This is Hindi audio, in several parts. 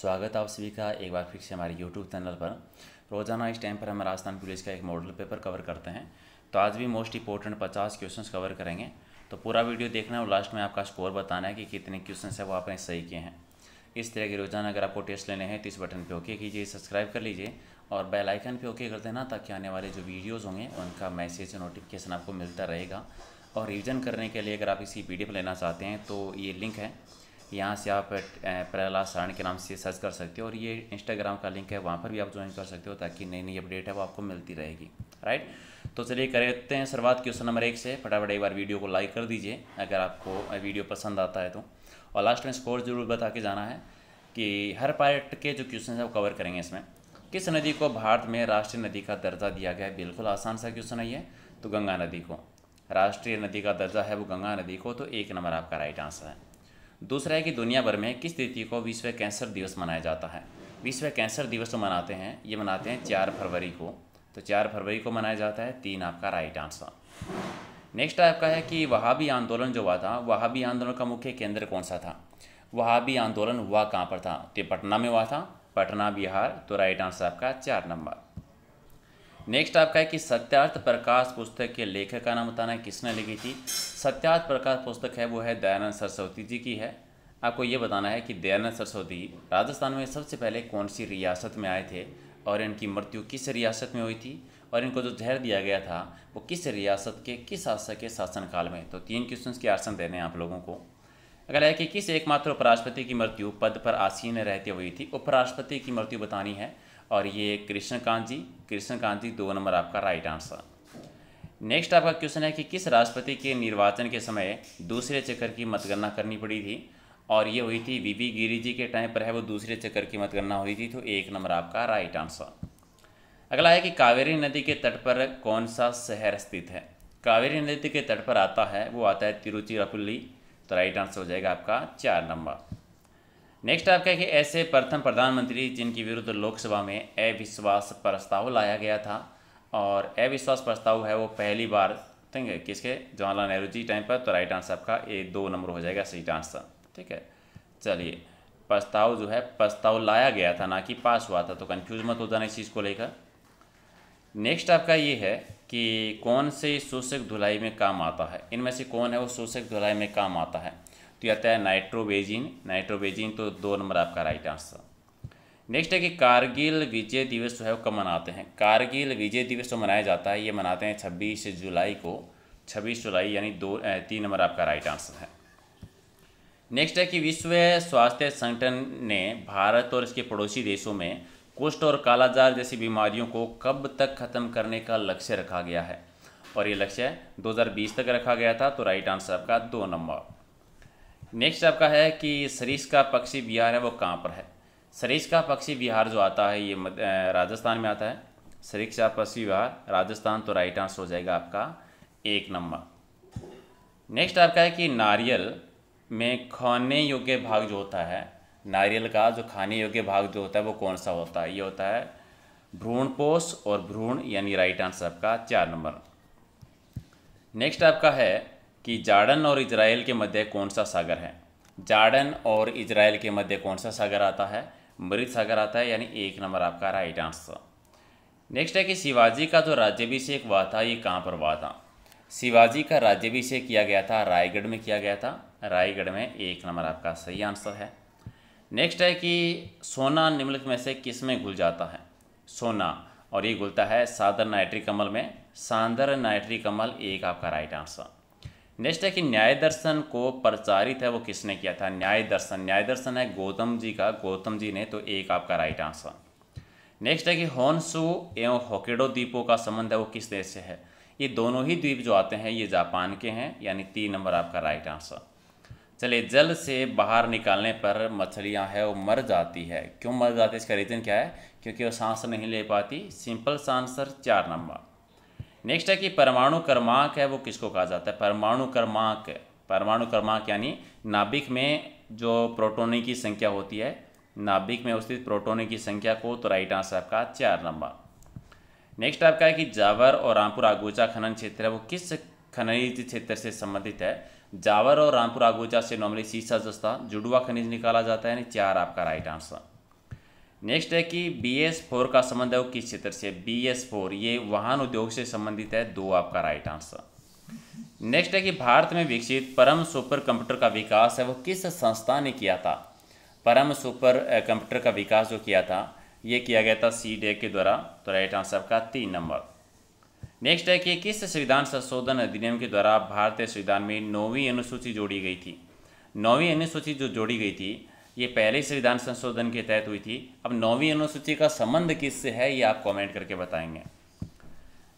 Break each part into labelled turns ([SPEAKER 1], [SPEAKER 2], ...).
[SPEAKER 1] स्वागत आप सभी का एक बार फिर से हमारे यूट्यूब चैनल पर रोजाना इस टाइम पर हम राजस्थान पुलिस का एक मॉडल पेपर कवर करते हैं तो आज भी मोस्ट इंपॉर्टेंट पचास क्वेश्चन कवर करेंगे तो पूरा वीडियो देखना है और लास्ट में आपका स्कोर बताना है कि कितने क्वेश्चन है वो आपने सही किए हैं इस तरह के रोजाना अगर आपको टेस्ट लेने हैं तो इस बटन पर ओके कीजिए सब्सक्राइब कर लीजिए और बेल आइकन पे ओके कर देना ताकि आने वाले जो वीडियोस होंगे उनका मैसेज नोटिफिकेशन आपको मिलता रहेगा और रिविज़न करने के लिए अगर आप इसी पी लेना चाहते हैं तो ये लिंक है यहाँ से आप प्रहला सारण के नाम से सर्च कर सकते हो और ये इंस्टाग्राम का लिंक है वहाँ पर भी आप ज्वाइन कर सकते हो ताकि नई नई अपडेट है वो आपको मिलती रहेगी राइट तो चलिए करते हैं शुरुआत क्वेश्चन नंबर एक से फटाफट एक बार वीडियो को लाइक कर दीजिए अगर आपको वीडियो पसंद आता है तो और लास्ट में स्कोर जरूर बता के जाना है कि हर पार्ट के जो क्वेश्चन है वो कवर करेंगे इसमें किस नदी को भारत में राष्ट्रीय नदी का दर्जा दिया गया है बिल्कुल आसान सा क्वेश्चन है ये तो गंगा नदी को राष्ट्रीय नदी का दर्जा है वो गंगा नदी को तो एक नंबर आपका राइट आंसर है दूसरा है कि दुनिया भर में किस तिथि को विश्व कैंसर दिवस मनाया जाता है विश्व कैंसर दिवस तो मनाते हैं ये मनाते हैं चार फरवरी को तो चार फरवरी को मनाया जाता है तीन आपका राइट आंसर नेक्स्ट आपका है कि वहाबी आंदोलन जो हुआ था वहाबी आंदोलन का मुख्य केंद्र कौन सा था वहाबी आंदोलन हुआ कहाँ पर था तो पटना में हुआ था पटना बिहार तो राइट आंसर आपका चार नंबर नेक्स्ट आपका है कि सत्यार्थ प्रकाश पुस्तक के लेखक का नाम बताना किसने लिखी थी सत्यात प्रकाश पुस्तक है वो है दयानंद सरस्वती जी की है आपको ये बताना है कि दयानंद सरस्वती राजस्थान में सबसे पहले कौन सी रियासत में आए थे और इनकी मृत्यु किस रियासत में हुई थी और इनको जो जहर दिया गया था वो किस रियासत के किस शासक के शासनकाल में तो तीन क्वेश्चन के आसन देने हैं आप लोगों को अगला है कि किस एकमात्र उपराष्ट्रपति की मृत्यु पद पर आसीन रहते हुई थी उपराष्ट्रपति की मृत्यु बतानी है और ये कृष्णकांत जी कृष्णकांत जी दो नंबर आपका राइट आंसर नेक्स्ट आपका क्वेश्चन है कि किस राष्ट्रपति के निर्वाचन के समय दूसरे चक्कर की मतगणना करनी पड़ी थी और ये हुई थी वीवी गिरी जी के टाइम पर है वो दूसरे चक्कर की मतगणना हुई थी तो एक नंबर आपका राइट आंसर अगला है कि कावेरी नदी के तट पर कौन सा शहर स्थित है कावेरी नदी के तट पर आता है वो आता है तिरुचिरापुल्ली तो राइट आंसर हो जाएगा आपका चार नंबर नेक्स्ट आपका है कि ऐसे प्रथम प्रधानमंत्री जिनके विरुद्ध लोकसभा में अविश्वास प्रस्ताव लाया गया था और अविश्वास प्रस्ताव है वो पहली बार ठीक है किसके जवाहरलाल नेहरू जी टाइम पर तो राइट आंसर आपका ए दो नंबर हो जाएगा सही आंसर ठीक है चलिए प्रस्ताव जो है प्रस्ताव लाया गया था ना कि पास हुआ था तो कन्फ्यूज मत हो जाना इस चीज़ को लेकर नेक्स्ट आपका ये है कि कौन से शोषक धुलाई में काम आता है इनमें से कौन है वो शोषक धुलाई में काम आता है तो आता है नाइट्रोबेजिन नाइट्रोबेजिन तो दो नंबर आपका राइट आंसर नेक्स्ट है कि कारगिल विजय दिवस जो है वो कब मनाते हैं कारगिल विजय दिवस जो मनाया जाता है ये मनाते हैं छब्बीस जुलाई को छब्बीस जुलाई यानी दो तीन नंबर आपका राइट आंसर है नेक्स्ट है कि विश्व स्वास्थ्य संगठन ने भारत और इसके पड़ोसी देशों में कुष्ठ और कालाजार जैसी बीमारियों को कब तक खत्म करने का लक्ष्य रखा गया है और ये लक्ष्य 2020 तक रखा गया था तो राइट आंसर आपका दो नंबर नेक्स्ट आपका है कि सरीस का पक्षी बिहार है वो कहाँ पर है सरीस का पक्षी विहार जो आता है ये राजस्थान में आता है सरीस का पक्षी विहार राजस्थान तो राइट आंसर हो जाएगा आपका एक नंबर नेक्स्ट आपका है कि नारियल में खाने योग्य भाग जो होता है नारियल का जो खाने योग्य भाग जो होता है वो कौन सा होता है ये होता है भ्रूणपोष और भ्रूण यानी राइट आंसर आपका चार नंबर नेक्स्ट आपका है कि जार्डन और इजराइल के मध्य कौन सा सागर है जार्डन और इजराइल के मध्य कौन सा सागर आता है मृत सागर आता है यानी एक नंबर आपका राइट आंसर नेक्स्ट है कि शिवाजी का जो राज्यभिषेक हुआ था ये कहाँ पर हुआ था शिवाजी का राज्यभिषेक किया गया था रायगढ़ में किया गया था रायगढ़ में एक नंबर आपका सही आंसर है नेक्स्ट है कि सोना निम्नलिखित में से किस में घुल जाता है सोना और ये घुलता है सादर नाइट्रिक कमल में सादर नाइट्रिक कमल एक आपका राइट आंसर नेक्स्ट है कि न्याय दर्शन को प्रचारित है वो किसने किया था न्याय दर्शन न्याय दर्शन है गौतम जी का गौतम जी ने तो एक आपका राइट आंसर नेक्स्ट है कि होनसू एवं होकेडो द्वीपों का संबंध है वो किस देश से है ये दोनों ही द्वीप जो आते हैं ये जापान के हैं यानी तीन नंबर आपका राइट आंसर चलिए जल से बाहर निकालने पर मछलियाँ है वो मर जाती है क्यों मर जाती है इसका रीज़न क्या है क्योंकि वो सांस नहीं ले पाती सिंपल सा आंसर चार नंबर नेक्स्ट है कि परमाणु क्रमांक है वो किसको कहा जाता है परमाणु क्रमांक परमाणु क्रमांक यानी नाभिक में जो प्रोटोनों की संख्या होती है नाभिक में उपस्थित प्रोटोनों की संख्या को तो राइट आंसर आपका चार नंबर नेक्स्ट आपका है कि जावर और रामपुर आगोचा खनन क्षेत्र है वो किस खनिज क्षेत्र से संबंधित है जावर और रामपुर आगोचा से नॉर्मली सीसा जस्ता जुड़वा खनिज निकाला जाता है यानी चार आपका राइट आंसर नेक्स्ट है कि बी एस फोर का संबंध है वो किस क्षेत्र से बी एस फोर ये वाहन उद्योग से संबंधित है दो आपका राइट आंसर नेक्स्ट है कि भारत में विकसित परम सुपर कंप्यूटर का विकास है वो किस संस्था ने किया था परम सुपर कंप्यूटर का विकास जो किया था ये किया गया था सी डे e के द्वारा तो राइट आंसर का तीन नंबर नेक्स्ट है कि किस संविधान संशोधन अधिनियम के द्वारा भारतीय संविधान में नौवीं अनुसूची जोड़ी गई थी नौवीं अनुसूची जो जोड़ी गई थी ये पहले ही संविधान संशोधन के तहत हुई थी अब नौवीं अनुसूची का संबंध किससे है ये आप कमेंट करके बताएंगे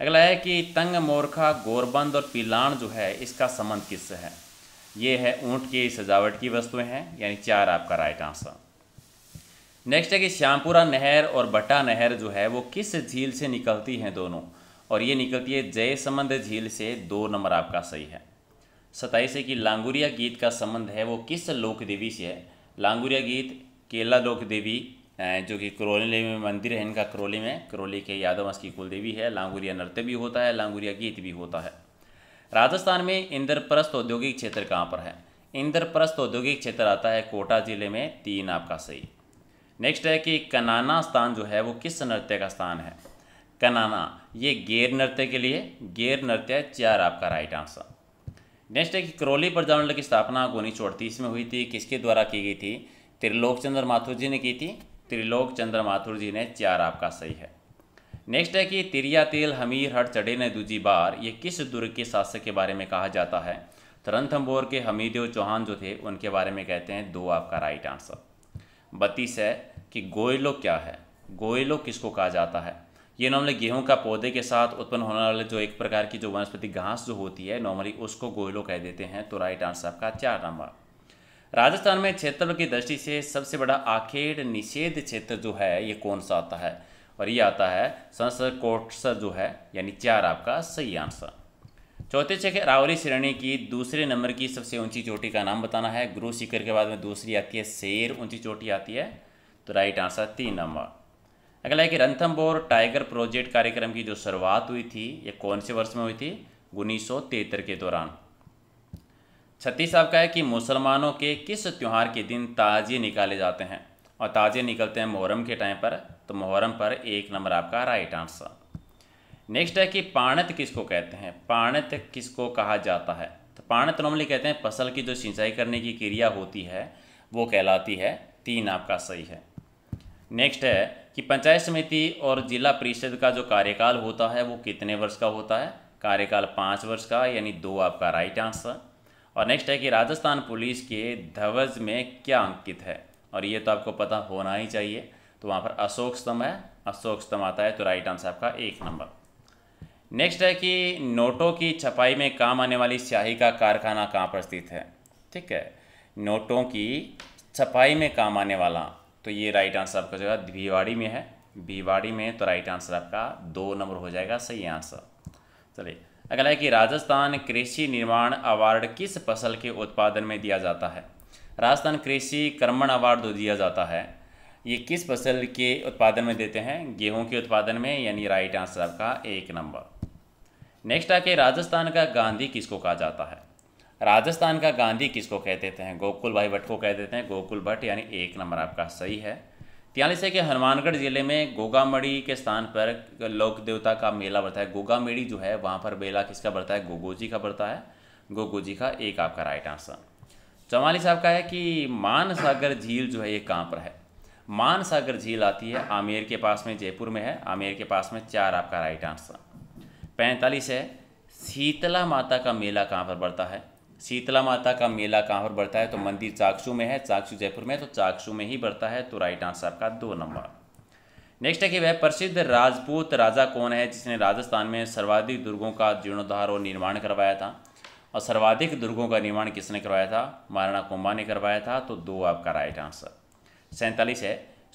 [SPEAKER 1] अगला है कि तंग मोरखा गोरबंद और पिलाण जो है इसका संबंध किससे है ये है ऊँट की सजावट की वस्तुएं हैं यानी चार आपका राइट आंसर नेक्स्ट है कि श्यामपुरा नहर और बटा नहर जो है वो किस झील से निकलती हैं दोनों और ये निकलती है जय संबंध झील से दो नंबर आपका सही है सताइस है कि लांगुरिया गीत का संबंध है वो किस लोक देवी से है लांगुरिया गीत केला लोक देवी जो कि करौली में मंदिर है इनका करौली में करौली के यादव वंश की कुलदेवी है लांगुरिया नृत्य भी होता है लांगुरिया गीत भी होता है राजस्थान में इंद्रप्रस्थ औद्योगिक क्षेत्र कहाँ पर है इंद्रप्रस्थ औद्योगिक क्षेत्र आता है कोटा जिले में तीन आपका सही नेक्स्ट है कि कनाना स्थान जो है वो किस नृत्य का स्थान है कनाना ये गेर नृत्य के लिए गेर नृत्य चार आपका राइट आंसर नेक्स्ट है कि करौली प्रजामंडल की स्थापना उन्नीस सौ अड़तीस में हुई थी किसके द्वारा की गई थी त्रिलोक चंद्र माथुर जी ने की थी त्रिलोक चंद्र माथुर जी ने चार आपका सही है नेक्स्ट है कि तिरिया तेल हमीर हट चढ़े ने दूजी बार ये किस दुर्ग के शासक के बारे में कहा जाता है तो बोर के हमीदेव चौहान जो थे उनके बारे में कहते हैं दो आपका राइट आंसर बत्तीस है कि गोयलो क्या है गोयलो किसको कहा जाता है ये नॉर्मली गेहूं का पौधे के साथ उत्पन्न होने वाले जो एक प्रकार की जो वनस्पति घास जो होती है नॉर्मली उसको गोयलो कह देते हैं तो राइट आंसर आपका चार नंबर राजस्थान में क्षेत्र की दृष्टि से सबसे बड़ा आखेड़ निषेध क्षेत्र जो है ये कौन सा आता है और ये आता है संसद कोटसर जो है यानी चार आपका सही आंसर चौथे चेक रावली श्रेणी की दूसरे नंबर की सबसे ऊंची चोटी का नाम बताना है गुरु शिखर के बाद में दूसरी आती है शेर ऊंची चोटी आती है तो राइट आंसर तीन नंबर अगला है कि रणथम्बोर टाइगर प्रोजेक्ट कार्यक्रम की जो शुरुआत हुई थी ये कौन से वर्ष में हुई थी उन्नीस के दौरान छत्तीस आपका है कि मुसलमानों के किस त्यौहार के दिन ताजिए निकाले जाते हैं और ताजिए निकलते हैं मुहर्रम के टाइम पर तो मुहर्रम पर एक नंबर आपका राइट आंसर नेक्स्ट है कि पाणत किसको कहते हैं पाणत किसको कहा जाता है तो पाणत नॉर्मली कहते हैं फसल की जो सिंचाई करने की क्रिया होती है वो कहलाती है तीन आपका सही है नेक्स्ट है कि पंचायत समिति और जिला परिषद का जो कार्यकाल होता है वो कितने वर्ष का होता है कार्यकाल पाँच वर्ष का यानी दो आपका राइट आंसर और नेक्स्ट है कि राजस्थान पुलिस के ध्वज में क्या अंकित है और ये तो आपको पता होना ही चाहिए तो वहाँ पर अशोक स्तंभ है अशोक स्तंभ आता है तो राइट आंसर आपका एक नंबर नेक्स्ट है कि नोटों की छपाई में काम आने वाली स्याही का कारखाना कहाँ पर स्थित है ठीक है नोटों की छपाई में काम आने वाला तो ये राइट आंसर आपका जो है भीवाड़ी में है भीवाड़ी में तो राइट आंसर आपका दो नंबर हो जाएगा सही आंसर चलिए अगला है कि राजस्थान कृषि निर्माण अवार्ड किस फसल के उत्पादन में दिया जाता है राजस्थान कृषि कर्मण अवार्ड जो दिया जाता है ये किस फसल के उत्पादन में देते हैं गेहूं के उत्पादन में यानी राइट आंसर आपका एक नंबर नेक्स्ट आके राजस्थान का गांधी किसको कहा जाता है राजस्थान का गांधी किसको कह देते हैं गोकुल भाई भट्ट को कह देते हैं गोकुल भट्ट यानी एक नंबर आपका सही है त्यालीस है कि हनुमानगढ़ जिले में गोगामढ़ी के स्थान पर लोक देवता का मेला बढ़ता है गोगामेड़ी जो है वहाँ पर मेला किसका बढ़ता है गोगोजी का बढ़ता है गोगोजी का एक आपका राइट आंसर चौवालीस आपका है कि मानसागर झील जो है ये कहाँ पर है मानसागर झील आती है आमेर के पास में जयपुर में है आमेर के पास में चार आपका राइट आंसर पैंतालीस है शीतला माता का मेला कहाँ पर बढ़ता है शीतला माता का मेला कहाँ पर बढ़ता है तो मंदिर चाकसू में है चाकसू जयपुर में तो चाकसू में ही बढ़ता है तो राइट आंसर आपका दो नंबर नेक्स्ट है कि वह प्रसिद्ध राजपूत राजा कौन है जिसने राजस्थान में सर्वाधिक दुर्गों का जीर्णोद्धार और निर्माण करवाया था और सर्वाधिक दुर्गों का निर्माण किसने करवाया था महाराणा कुंभा ने करवाया था तो दो आपका राइट आंसर सैंतालीस है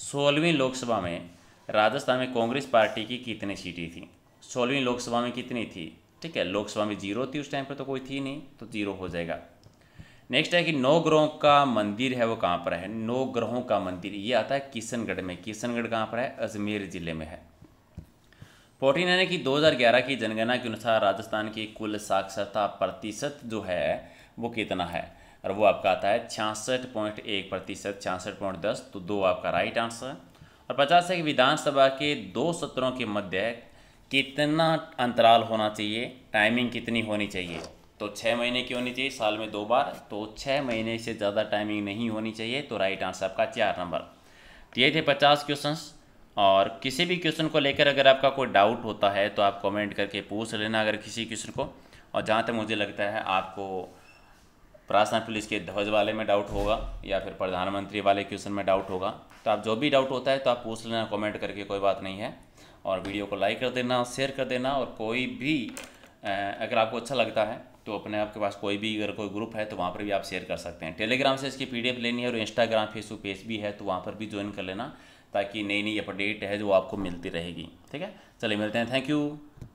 [SPEAKER 1] सोलहवीं लोकसभा में राजस्थान में कांग्रेस पार्टी की कितनी सीटें थी सोलहवीं लोकसभा में कितनी थी ठीक है लोकसभा में जीरो थी उस टाइम पर तो कोई थी नहीं तो जीरो हो जाएगा नेक्स्ट है कि नौ ग्रहों का मंदिर है वो कहाँ पर है नौ ग्रहों का मंदिर ये आता है किशनगढ़ में किशनगढ़ कहाँ पर है अजमेर ज़िले में है फोर्टीन है कि 2011 की जनगणना के अनुसार राजस्थान की कुल साक्षरता प्रतिशत जो है वो कितना है और वो आपका आता है छियासठ पॉइंट एक प्रतिशत छियासठ पॉइंट दस तो दो आपका राइट आंसर और पचास है कि विधानसभा के दो सत्रों के मध्य कितना अंतराल होना चाहिए टाइमिंग कितनी होनी चाहिए तो छः महीने की होनी चाहिए साल में दो बार तो छः महीने से ज़्यादा टाइमिंग नहीं होनी चाहिए तो राइट आंसर आपका चार नंबर तो ये थे पचास क्वेश्चंस और किसी भी क्वेश्चन को लेकर अगर आपका कोई डाउट होता है तो आप कमेंट करके पूछ लेना अगर किसी क्वेश्चन को और जहाँ तक मुझे लगता है आपको प्रासना पुलिस के ध्वज वाले में डाउट होगा या फिर प्रधानमंत्री वाले क्वेश्चन में डाउट होगा तो आप जो भी डाउट होता है तो आप पूछ लेना कमेंट करके कोई बात नहीं है और वीडियो को लाइक कर देना शेयर कर देना और कोई भी अगर आपको अच्छा लगता है तो अपने आपके पास कोई भी अगर कोई ग्रुप है तो वहाँ पर भी आप शेयर कर सकते हैं टेलीग्राम से इसकी पीडीएफ लेनी है और इंस्टाग्राम फेसबुक पेज भी है तो वहाँ पर भी ज्वाइन कर लेना ताकि नई नई अपडेट है जो आपको मिलती रहेगी ठीक है चलिए मिलते हैं थैंक यू